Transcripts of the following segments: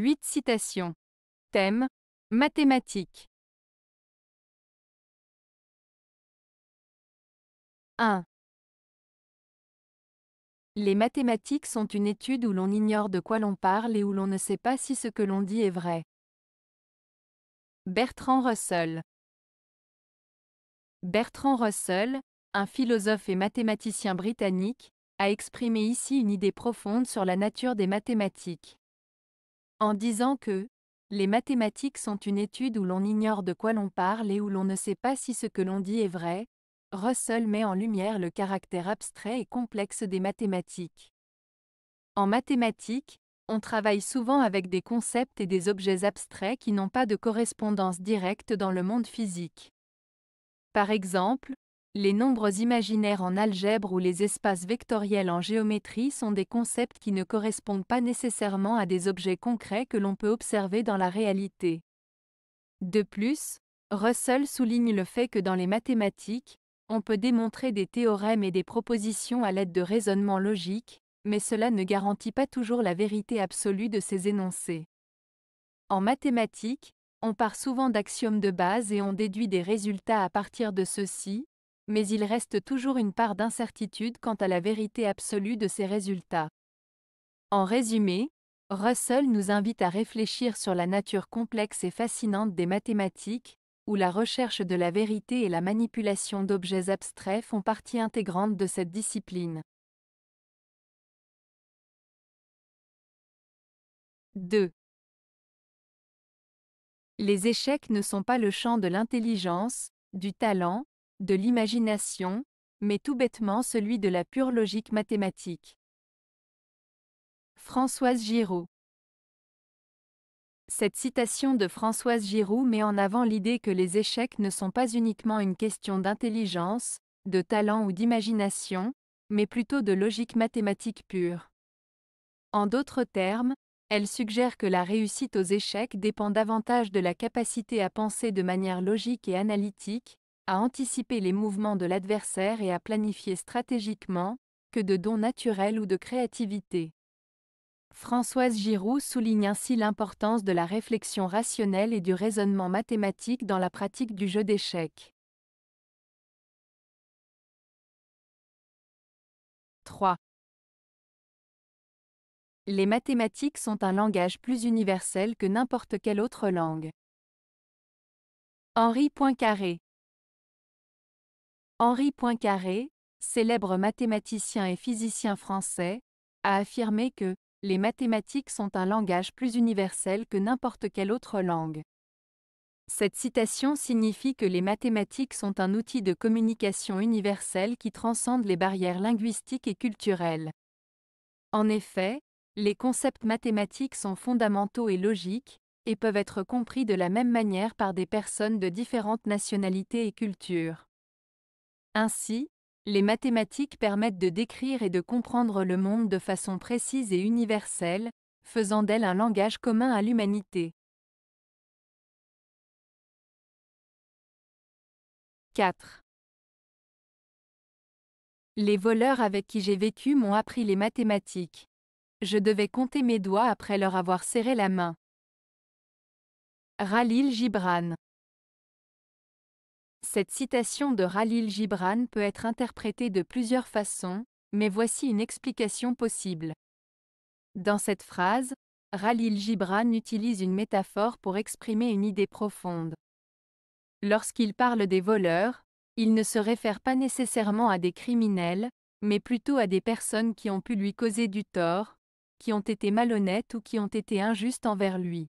8 citations. Thème Mathématiques. 1. Les mathématiques sont une étude où l'on ignore de quoi l'on parle et où l'on ne sait pas si ce que l'on dit est vrai. Bertrand Russell. Bertrand Russell, un philosophe et mathématicien britannique, a exprimé ici une idée profonde sur la nature des mathématiques en disant que les mathématiques sont une étude où l'on ignore de quoi l'on parle et où l'on ne sait pas si ce que l'on dit est vrai, Russell met en lumière le caractère abstrait et complexe des mathématiques. En mathématiques, on travaille souvent avec des concepts et des objets abstraits qui n'ont pas de correspondance directe dans le monde physique. Par exemple, les nombres imaginaires en algèbre ou les espaces vectoriels en géométrie sont des concepts qui ne correspondent pas nécessairement à des objets concrets que l'on peut observer dans la réalité. De plus, Russell souligne le fait que dans les mathématiques, on peut démontrer des théorèmes et des propositions à l'aide de raisonnements logiques, mais cela ne garantit pas toujours la vérité absolue de ces énoncés. En mathématiques, on part souvent d'axiomes de base et on déduit des résultats à partir de ceux-ci, mais il reste toujours une part d'incertitude quant à la vérité absolue de ses résultats. En résumé, Russell nous invite à réfléchir sur la nature complexe et fascinante des mathématiques, où la recherche de la vérité et la manipulation d'objets abstraits font partie intégrante de cette discipline. 2. Les échecs ne sont pas le champ de l'intelligence, du talent, de l'imagination, mais tout bêtement celui de la pure logique mathématique. Françoise Giroud Cette citation de Françoise Giroud met en avant l'idée que les échecs ne sont pas uniquement une question d'intelligence, de talent ou d'imagination, mais plutôt de logique mathématique pure. En d'autres termes, elle suggère que la réussite aux échecs dépend davantage de la capacité à penser de manière logique et analytique, à anticiper les mouvements de l'adversaire et à planifier stratégiquement, que de dons naturels ou de créativité. Françoise Giroux souligne ainsi l'importance de la réflexion rationnelle et du raisonnement mathématique dans la pratique du jeu d'échecs. 3. Les mathématiques sont un langage plus universel que n'importe quelle autre langue. Henri Poincaré Henri Poincaré, célèbre mathématicien et physicien français, a affirmé que les mathématiques sont un langage plus universel que n'importe quelle autre langue. Cette citation signifie que les mathématiques sont un outil de communication universel qui transcende les barrières linguistiques et culturelles. En effet, les concepts mathématiques sont fondamentaux et logiques, et peuvent être compris de la même manière par des personnes de différentes nationalités et cultures. Ainsi, les mathématiques permettent de décrire et de comprendre le monde de façon précise et universelle, faisant d'elle un langage commun à l'humanité. 4. Les voleurs avec qui j'ai vécu m'ont appris les mathématiques. Je devais compter mes doigts après leur avoir serré la main. Ralil Gibran cette citation de Ralil Gibran peut être interprétée de plusieurs façons, mais voici une explication possible. Dans cette phrase, Ralil Gibran utilise une métaphore pour exprimer une idée profonde. Lorsqu'il parle des voleurs, il ne se réfère pas nécessairement à des criminels, mais plutôt à des personnes qui ont pu lui causer du tort, qui ont été malhonnêtes ou qui ont été injustes envers lui.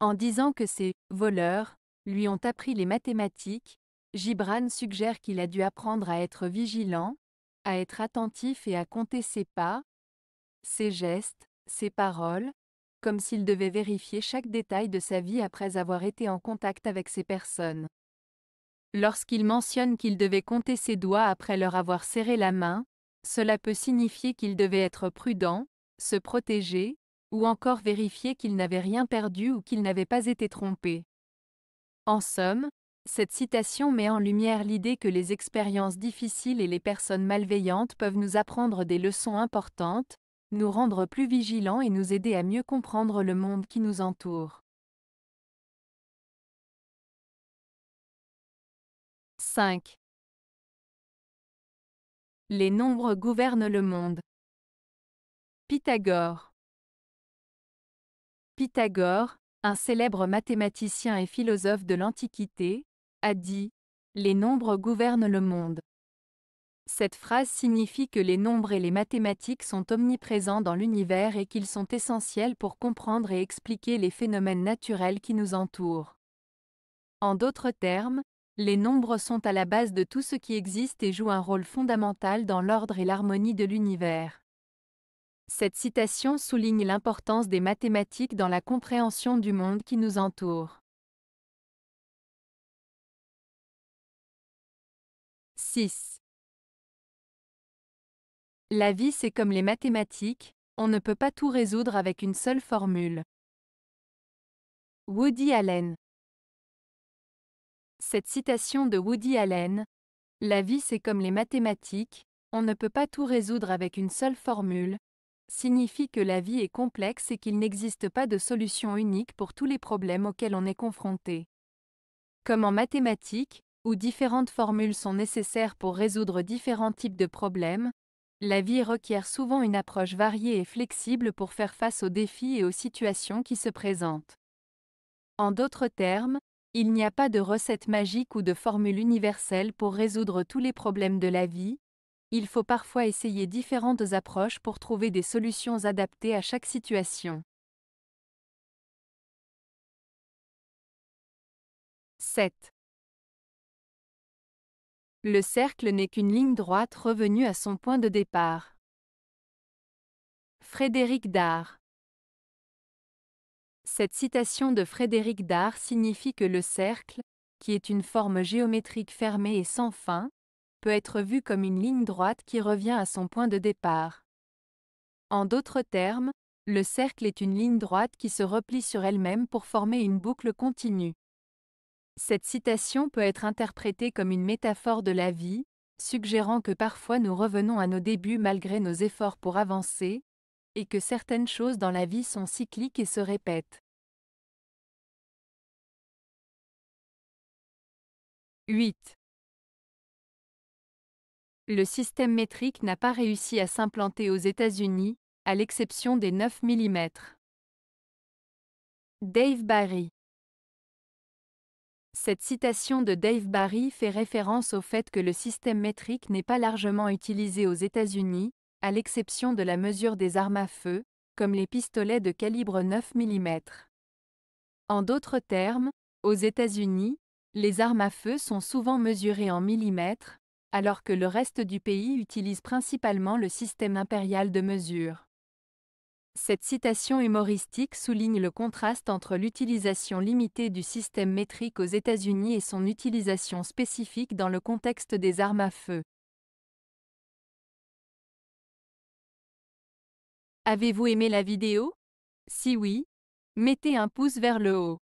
En disant que ces voleurs lui ont appris les mathématiques, Gibran suggère qu'il a dû apprendre à être vigilant, à être attentif et à compter ses pas, ses gestes, ses paroles, comme s'il devait vérifier chaque détail de sa vie après avoir été en contact avec ces personnes. Lorsqu'il mentionne qu'il devait compter ses doigts après leur avoir serré la main, cela peut signifier qu'il devait être prudent, se protéger, ou encore vérifier qu'il n'avait rien perdu ou qu'il n'avait pas été trompé. En somme, cette citation met en lumière l'idée que les expériences difficiles et les personnes malveillantes peuvent nous apprendre des leçons importantes, nous rendre plus vigilants et nous aider à mieux comprendre le monde qui nous entoure. 5. Les nombres gouvernent le monde. Pythagore. Pythagore, un célèbre mathématicien et philosophe de l'Antiquité, a dit ⁇ Les nombres gouvernent le monde ⁇ Cette phrase signifie que les nombres et les mathématiques sont omniprésents dans l'univers et qu'ils sont essentiels pour comprendre et expliquer les phénomènes naturels qui nous entourent. En d'autres termes, les nombres sont à la base de tout ce qui existe et jouent un rôle fondamental dans l'ordre et l'harmonie de l'univers. Cette citation souligne l'importance des mathématiques dans la compréhension du monde qui nous entoure. 6. La vie c'est comme les mathématiques, on ne peut pas tout résoudre avec une seule formule. Woody Allen Cette citation de Woody Allen, La vie c'est comme les mathématiques, on ne peut pas tout résoudre avec une seule formule, signifie que la vie est complexe et qu'il n'existe pas de solution unique pour tous les problèmes auxquels on est confronté. Comme en mathématiques, où différentes formules sont nécessaires pour résoudre différents types de problèmes, la vie requiert souvent une approche variée et flexible pour faire face aux défis et aux situations qui se présentent. En d'autres termes, il n'y a pas de recette magique ou de formule universelle pour résoudre tous les problèmes de la vie, il faut parfois essayer différentes approches pour trouver des solutions adaptées à chaque situation. 7. Le cercle n'est qu'une ligne droite revenue à son point de départ. Frédéric Dard Cette citation de Frédéric Dard signifie que le cercle, qui est une forme géométrique fermée et sans fin, peut être vue comme une ligne droite qui revient à son point de départ. En d'autres termes, le cercle est une ligne droite qui se replie sur elle-même pour former une boucle continue. Cette citation peut être interprétée comme une métaphore de la vie, suggérant que parfois nous revenons à nos débuts malgré nos efforts pour avancer, et que certaines choses dans la vie sont cycliques et se répètent. 8 le système métrique n'a pas réussi à s'implanter aux États-Unis, à l'exception des 9 mm. Dave Barry Cette citation de Dave Barry fait référence au fait que le système métrique n'est pas largement utilisé aux États-Unis, à l'exception de la mesure des armes à feu, comme les pistolets de calibre 9 mm. En d'autres termes, aux États-Unis, les armes à feu sont souvent mesurées en millimètres, alors que le reste du pays utilise principalement le système impérial de mesure. Cette citation humoristique souligne le contraste entre l'utilisation limitée du système métrique aux États-Unis et son utilisation spécifique dans le contexte des armes à feu. Avez-vous aimé la vidéo Si oui, mettez un pouce vers le haut.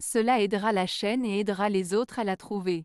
Cela aidera la chaîne et aidera les autres à la trouver